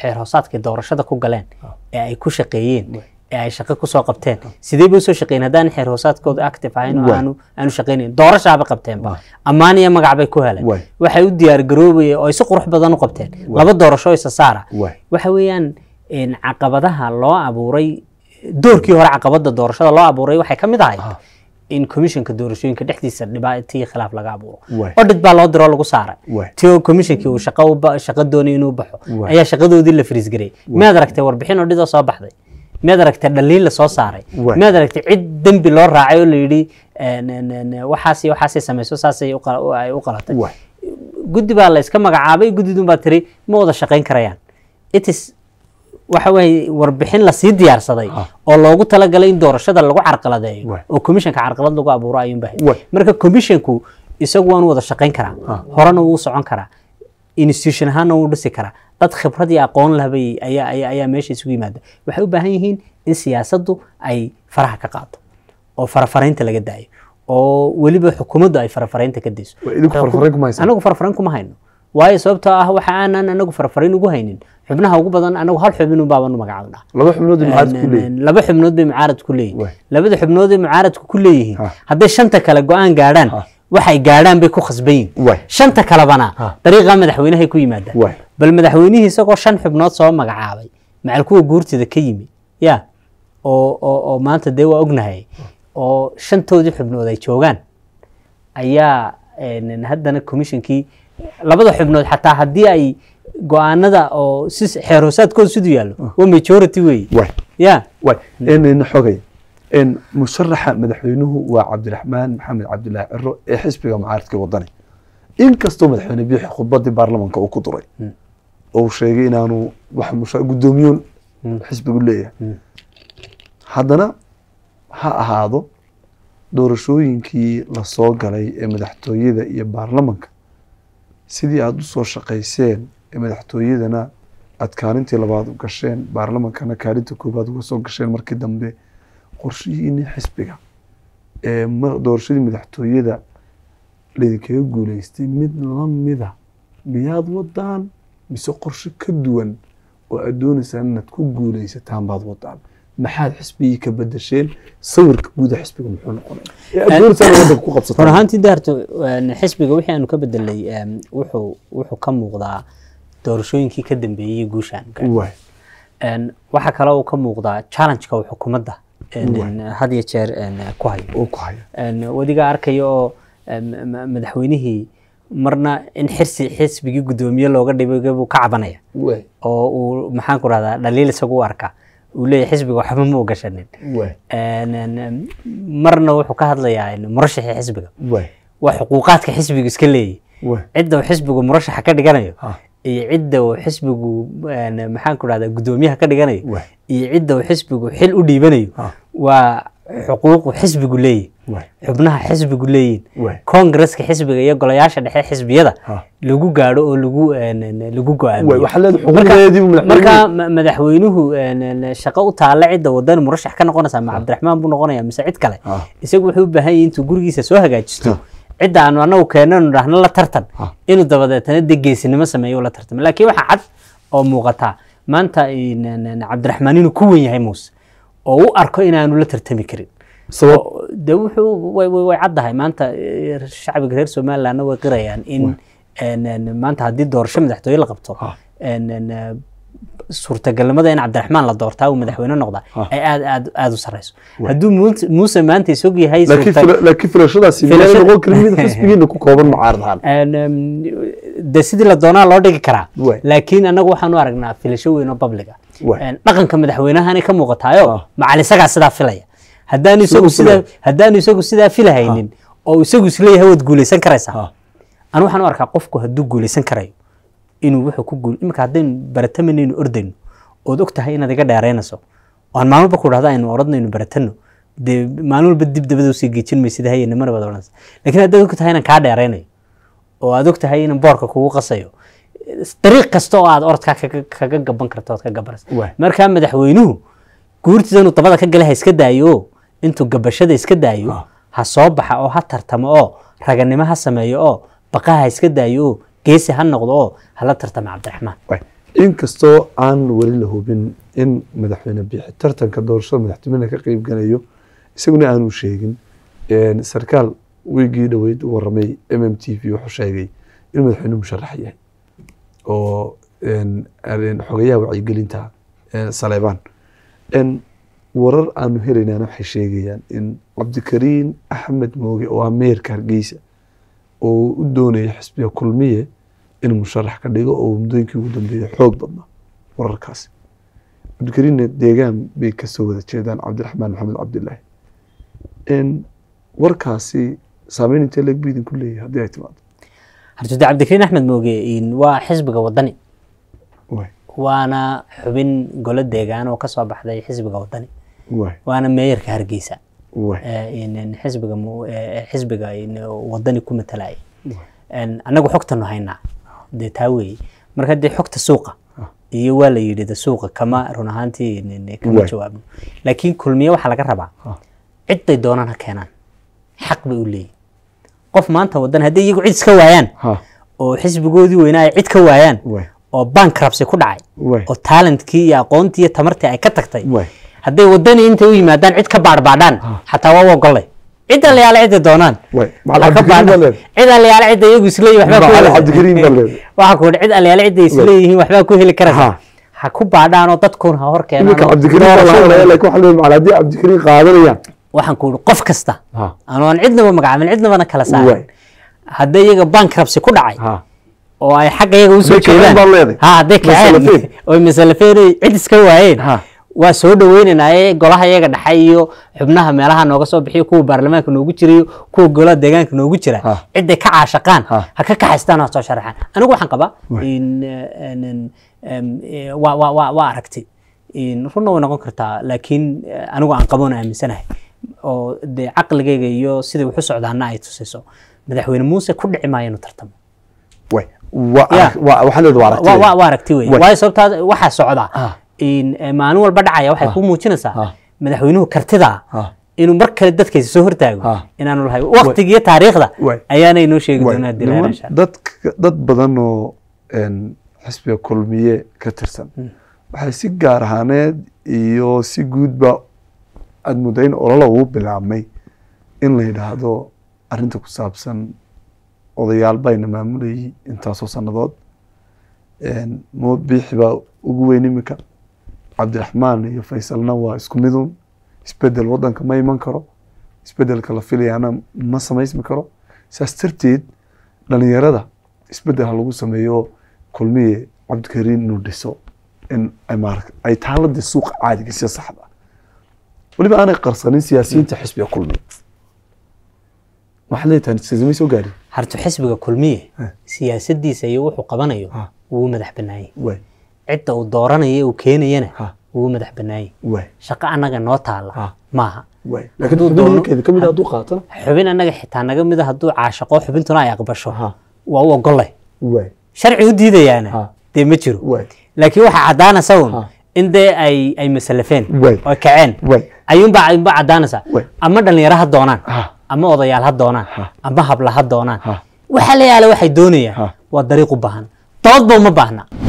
Speaker 1: xeer hoosaadkii doorashada ku galeen ah. ee ay ku shaqeeyeen ee ay shaqo kusoo qabteen sidee bay usoo shaqeyn haddaan xeer hoosaadkooda active ahayn aanu aanu shaqaynayn doorashaaba qabteenba ammaan iyo magac bay ku heleen waxay u diyaar garoobayeen oo ay si qurux badan u qabteen laba doorasho oo sasaara waxa weeyaan caqabadaha loo abuuray doorkii hore caqabada doorashada loo abuuray waxay ka mid ahayd in commissionka doorashooyinka dhexdiisa dhibaatii khilaaf laga abuuro odhid baa loo diroo lagu saaray ti commissionkii uu shaqo doonay inuu baxo ayaa shaqadoodii la fariisgarayay miyaad aragtay warbixin odhid oo soo baxday miyaad aragta dhaliin lasoo saaray miyaad aragta cid dembi loo raacay oo layidhi eh, waxaasi waxaasay samayso saasay ay u qalatay guddi baa layska magacaabay guddidun baa tiri ma wada shaqayn karayaan itis waxa weeye warbixin lasii diyaarsaday ah. oo loogu talagalay in doorashada lagu carqaladeeyo oo commissionka carqalad lagu abuuro ayuunba marka commissionku isagu waanu wada shaqayn karaa ah. horena wuu socon karaa institution ahaana wuu dhisi karaa dad khibrad iyo aqoon lahbay ayaa meesha isugu yimaada waxay u baahan yihiin in siyaasaddu ay faraha ka qaado oo farafaraynta laga daayo oo weliba xukuumaddu ay farafaraynta ka dayso anagu farafarayn kuma hayno waayo sababtoo ah waxa aanan anagu farafarayn ugu haynin xubnaha ugu badan anagu hal xubin unbaabaan u laba xubnood bay mucaarad leeyihin labada xubnood ay mucaaradku ku leeyihiin hadday shanta kale go-aan gaadhaan waxay gaadhaan bay ku khasban shanta kalebana dariiqaa madaxweynehay ku yimaadaan bal madaxweynihii isagoo shan xubnood soo magacaabay macal kuwa guurtida ka yimi ya oo maanta dee waa ognahay oo shantoodii xubnood ay joogaan ayaa haddana commissionkii labada xubnood xataa haddii ay go-aanada oo si xeerhoosaadkooda
Speaker 2: sidu yaallo waa majority wey ya xogay musharaxa madaxweynuhu waa cabdiraxmaan maxamed cabdilaahi ciro ee xisbiga mucaaradkii wadani inkastoo madaxweyne biixi khudbadii baarlamanka uu ku duray ou hmm. sheegay inaanu wax guddoomiyoon hmm. xisbigu leeyahay hmm. haddana ha ahaado doorashooyinkii lasoo galay ee madaxtooyada iyo baarlamanka sidii aada usoo shaqayseen ee madaxtooyadana aad kaalintii labaad gasheen baarlamankana kaalinta koobaad uga soo gasheen markii dambe qorshihiinii xisbiga ee doorashadii madaxtooyada laydinkaga guuleystay mid la mida ah miyaad wadaan mise qorsho ka duwan oo aad doonaysaan inaad ku guuleysataan baad wadaan maxaad xisbigii ka bedesheen sawirka guuda xisbiga muxuu noqonahor
Speaker 1: daarto xisbiga wixii aanu ka bedelnay wuxuu ka muuqdaa doorashooyinkii ka dambeeyey guushaan waxaa kale uu ka muuqdaa challengeka xukuumadda had iyo jeer ku hayo wadigaa arkaya oo madaxweynihii marna in xirsi xisbigii gudoomiye looga dhibay buu ka cabanaya oo uu maxaan ku rahdaa dhaliil isagu u arkaa uu leeyahy xisbiga waxba ma u gashanin marna wuxuu ka hadlayaa murashaxii xisbiga waa xuquuqaadka xisbigu iska leeyahy cidda xisbigu murashaxa ka dhiganayo ah iyo cidda uu xisbigu maxaan ku dhahdaa guddoomiyaha ka dhiganayo iyo cidda uu xisbigu xil u dhiibanayo ah. waa xuquuqu xisbigu leeyihin xubnaha xisbigu leeyihin koongareska xisbiga iyo golayaasha dhexe xisbiyada ah. lagu gaadho oo lagu go-aamiyomarka madaxweynuhu shaqo u taalla cidda wadan murashax ka noqonaysa ma ah. cabdiraxmaan buu noqonaya mise cid kale isagu wuxuu u baahan yahy intuu gurigiisa soo hagaajisto cidda aanu anagu keenanu dhahno la tartan inuu dabadeetana dee geesinimo sameeyo la tartamo laakiin waxaa cad oo muuqataa maanta cabdiraxmaan inuu ku wen yahay muuse oo u arko inaanu la tartami karin de wuxuu way caddahay maanta eh, shacbiga reer somalilandna way qirayaan in eh, maanta haddii doorasho madaxtooye la qabto suurtagalnimada in cabdiraxmaan la doortaa uu madaxweyne noqda ah. ay aad aad aad u sareyso hadduu muuse maanta isog yahay
Speaker 2: filashadaasi noqon kari mid xisbigiina ku kooban mucaarad
Speaker 1: um, dee sidii la doonaa loo dhigi karaa laakiin annagu waxaan u aragnaa filasho weyn oo babliga dhaqanka madaxweynahani ka muuqataayo ah. macal isagaa sidaa filaya haddaan isagu sidaa haddaan isagu sidaa filahaynin ah. oo isagu isleeyahay waad guuleysan karaysaa anu waxaan u arkaa qofku hadduu guuleysan karayo inuu wuxuu ku guul iminka haddaynu baratamanaynu ordayno ood og inaad iga dheeraynayso oan maalmaba ku dhahda aynu orodnaynu baratanno dee maalin walba dib dabada usii geejin maysida haye nimana odhanaysa lakiin haddaad og inaan kaa dheeraynayo oo aad og inaan boorka kugu qasayo dariiq kasta oo aad orodkaa kaga gaban karta ood ka gabanaysa markaa madaxweynuhu guurtiisa inuu dabada ka gala ha iska daayo intuu gabashada iska daayo ah. ha soo baxa oo ha tartamo oo raganimo ha sameeyo oo baqa ha iska daayo oo geesi ha noqdo oo hala tartama
Speaker 2: cabdiraxmaan inkastoo aan weli la hubin in madaxweyne biixi tartanka doorashada madaxtinimada ka qeyb galayo isaguna aanu sheegin sarkaal wiigii dhaweyd u waramay m m t v wuxuu sheegay inuu madaxweyne musharax yahay oo xogayaha wacyigelinta saleebaan warar aanu helaynaana waxay sheegayaan in cabdikariin axmed mooge oo aa meyerka hargeysa oo u doonaya xisbiga kulmiye in musharax ka dhigo oo muddooyinkii ugu dambeeyey xoog badna wararkaasi cabdikariinna deegaan bay kasoo wada jeedaan cabdiraxmaan maxamed cabdilaahi warkaasi saameyn intee leeg buu idinku leeyahay haddii ay timaado horta cabdikariin axmed mooge waa xisbiga wadani
Speaker 1: waana xubin golo deegaan oo kasoo baxday xisbiga wadani waana meeyarka hargeysa xisbiga xisbiga wadani ku matalaya anagu xogtanu haynaa dee taa weeye marka dee xogta suuqa iyo waa la yidhi de suuqa kama run ahaantii kama jawaabno laakiin kulmiye waxaa laga rabaa cidday doonaan ha keenaan xaq bay u leeyihin qof maanta wadan hadday iyagu cid iska waayaan oo xisbigoodii weynaa ay cid ka waayaan oo bankrabsi ku dhacay oo talentkii iyo aqoontii iyo tamartii ay ka tagtay hadday wadani intay u yimaadaan cid ka baadhbaadhaan xataa waa u cidda layaale cidda doonaan cidaan layaale cidda iyagu isleeyi waxbaa waxa kuudhi cid alleale cidday isleeyihiin waxbaa ku heli karaysaa ha ku baadhaanoo dadkuun ha hor keenaanhaddii cabdikariin qaadanayaan waxaan ku idhi qof kasta anoon cidnaba magacaabin cidnabana kala saarin hadday iyaga bankrabsi ku dhacay oo ay xagga iyaga usoo jeedaan hadday kaceen oy masalafeenay cid iska waayeen waa soo dhaweynaynaaye golaha iyaga dhexe iyo xubnaha meelaha nooga soo bixiyo kuwa baarlamaanka noogu jirayo kuwa golaha deegaanka noogu jira cidday ka caashaqaan ha ka kaxaystaan ha soo sharaxaan anigu waxaan qabaa e, waa aragti runna way noqon kartaa laakiin e, anigu aan qaboona aaminsanahay oo dee caqligayga iyo sida waxu socdaana ay tusayso madaxweyne muuse ku dhici maayo tartamo waa aragti wey sababtaa waxaa socdaa Eh, maalin walba dhacaya waxay ah. ku muujinaysaa ah. madaxweynuhu kartida ah. inuu mar kale dadkaysa soo hortaago inaanu lahay waktigiiyo taariikhda ayaana inoo sheegi doonaa
Speaker 2: dad badan oo xisbiga kulmiye ka tirsan hmm. waxay si gaar ahaaneed iyo si guudba aada mudda in olola uu bilaabmay in la yidhaahdo arrinta ku saabsan odayaal bayna maamulayay intaasoo sannadood mo baa ugu weyn iminka cabdiraxmaan iyo faysalna waa isku midun isbedel wadanka ma iman karo isbedelka la filayana ma samaysmi karo saas darteed dhalinyarada isbedel ha lagu sameeyo kulmiye cabdikariin inuu dhiso in ay taalada suuqa caadigiisa saxda weliba aanay qarsanin siyaasiyiinta xisbiga kulmiye waxaad leetahay siismay soo gaari hartu xisbiga kulmiye
Speaker 1: eh. siyaasadiisa iyo wuxuu qabanayo ah. wuu madax banaayay cidda uu dooranaya uu keenayana ugu madax banaanya shaqo annaga noo taala maaha xubin annaga xitaa naga mida hadduu caashaqo xubintuna ay aqbasho waa u ogollay sharci u diidayaana dee ma jiro laakiin waxaa caddaanaysa un in dee ay ay masalafeen oy kaceen ayuunbaa ayuunbaa ama dhallinyaro ha doonaan ama odayaal ha doonaan ama habla ha doonaan waxa la yaala waxay doonayaan waa dariiq u baahan doodba uma baahna